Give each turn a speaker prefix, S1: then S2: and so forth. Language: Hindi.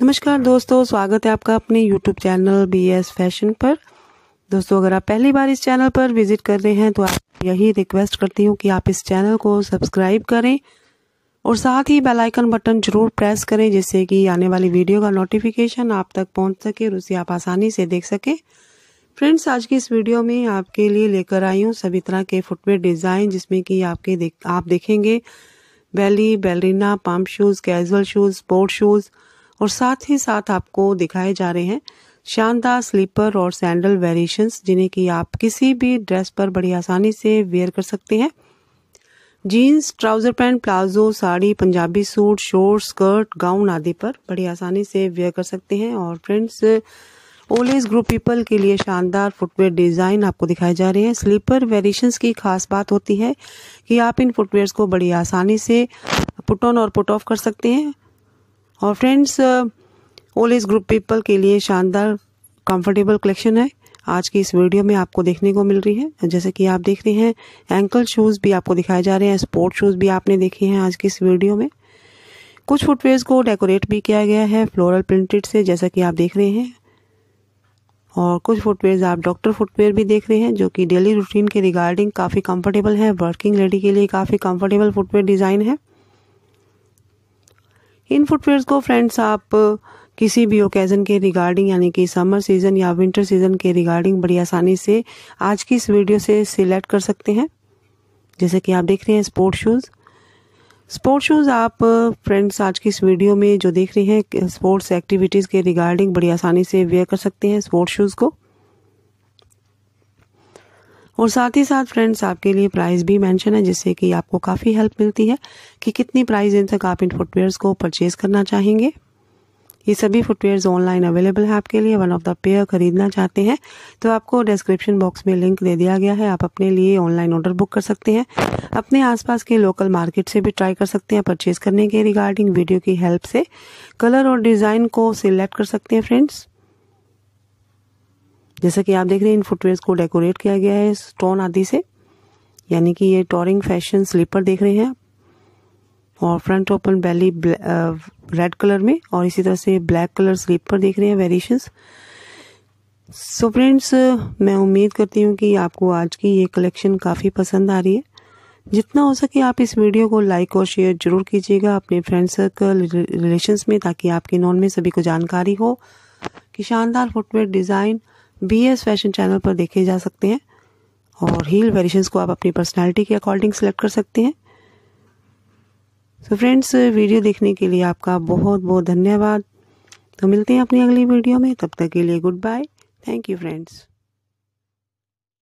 S1: नमस्कार दोस्तों स्वागत है आपका अपने YouTube channel B S fashion पर दोस्तों अगर आप पहली बार इस चैनल पर विजिट कर रहे हैं तो आप यही रिक्वेस्ट करती हूँ कि आप इस चैनल को सब्सक्राइब करें और साथ ही बेल आइकन बटन जरूर प्रेस करें जिससे कि आने वाली वीडियो का नोटिफिकेशन आप तक पहुँच सके और उसे आप आसानी से देख सकें फ्रेंड्स आज की इस वीडियो में आपके लिए लेकर आई हूँ सभी तरह के फुटवेयर डिज़ाइन जिसमें कि आपके देख आप देखेंगे belly ballerina pump shoes casual shoes sport shoes और साथ ही साथ आपको दिखाए जा रहे हैं शानदार स्लीपर और सैंडल वेरिएशंस जिन्हें कि आप किसी भी ड्रेस पर बड़ी आसानी से वेयर कर सकते हैं jeans trouser pant palazzo sari Punjabi suit short skirt gown आदि पर बड़ी आसानी से वेयर कर सकते हैं और फ्रेंड्स ओलेज ग्रुप पीपल के लिए शानदार फुटवेयर डिज़ाइन आपको दिखाए जा रहे हैं स्लीपर वेरिएशंस की खास बात होती है कि आप इन फुटवेयर्स को बड़ी आसानी से पुट ऑन और पुट ऑफ कर सकते हैं और friends old age group people के लिए शानदार कंफर्टेबल कलेक्शन है आज की इस वीडियो में आपको देखने को मिल रही है जैसे कि आप देख रहे हैं एंकल शूज़ भी आपको दिखाए जा रहे हैं स्पोर्ट शूज़ भी आपने देखे हैं आज की इस वीडियो में कुछ फुटवेयर्स को डेकोरेट भी किया गया है फ्लोरल प्रिंटेड से जैसा कि आप देख रहे हैं और कुछ फुटवेयर आप डॉक्टर फुटवेयर भी देख रहे हैं जो कि डेली रूटीन के रिगार्डिंग काफ़ी कंफर्टेबल है वर्किंग लेडी के लिए काफ़ी कंफर्टेबल फुटवेयर डिज़ाइन है इन फुटवेयर को फ्रेंड्स आप uh, किसी भी ओकेज़न के रिगार्डिंग यानी कि समर सीज़न या विंटर सीज़न के रिगार्डिंग बड़ी आसानी से आज की इस वीडियो से सिलेक्ट कर सकते हैं जैसे कि आप देख रहे हैं स्पोर्ट शूज़ स्पोर्ट शूज़ आप फ्रेंड्स uh, आज की इस वीडियो में जो देख रहे हैं स्पोर्ट्स एक्टिविटीज़ के रिगार्डिंग बड़ी आसानी से वेयर कर सकते हैं स्पोर्ट शूज़ को और साथ ही साथ फ्रेंड्स आपके लिए प्राइस भी मेंशन है जिससे कि आपको काफ़ी हेल्प मिलती है कि कितनी प्राइस इन तक आप इन फुटवेयर्स को परचेज करना चाहेंगे ये सभी फुटवेयर्स ऑनलाइन अवेलेबल है आपके लिए वन ऑफ द पेयर खरीदना चाहते हैं तो आपको डिस्क्रिप्शन बॉक्स में लिंक दे दिया गया है आप अपने लिए ऑनलाइन ऑर्डर बुक कर सकते हैं अपने आसपास के लोकल मार्केट से भी ट्राई कर सकते हैं परचेज करने के रिगार्डिंग वीडियो की हेल्प से कलर और डिज़ाइन को सिलेक्ट कर सकते हैं फ्रेंड्स जैसा कि आप देख रहे हैं इन फुटवेयर को डेकोरेट किया गया है स्टोन आदि से यानी कि ये टॉरिंग फैशन स्लीपर देख रहे हैं और front open belly red colour में और इसी तरह से ब्लैक कलर स्लीपर देख रहे हैं वेरिएशंस सो फ्रेंड्स मैं उम्मीद करती हूँ कि आपको आज की ये कलेक्शन काफ़ी पसंद आ रही है जितना हो सके आप इस वीडियो को लाइक और शेयर जरूर कीजिएगा अपने फ्रेंड सर्कल रिलेशंस में ताकि आपके नॉन में सभी को जानकारी हो कि शानदार footwear design B S fashion channel पर देखे जा सकते हैं और हील वेरिएशंस को आप अपनी पर्सनालिटी के अकॉर्डिंग सेलेक्ट कर सकते हैं सो so फ्रेंड्स वीडियो देखने के लिए आपका बहुत बहुत धन्यवाद तो मिलते हैं अपनी अगली वीडियो में तब तक के लिए goodbye thank you friends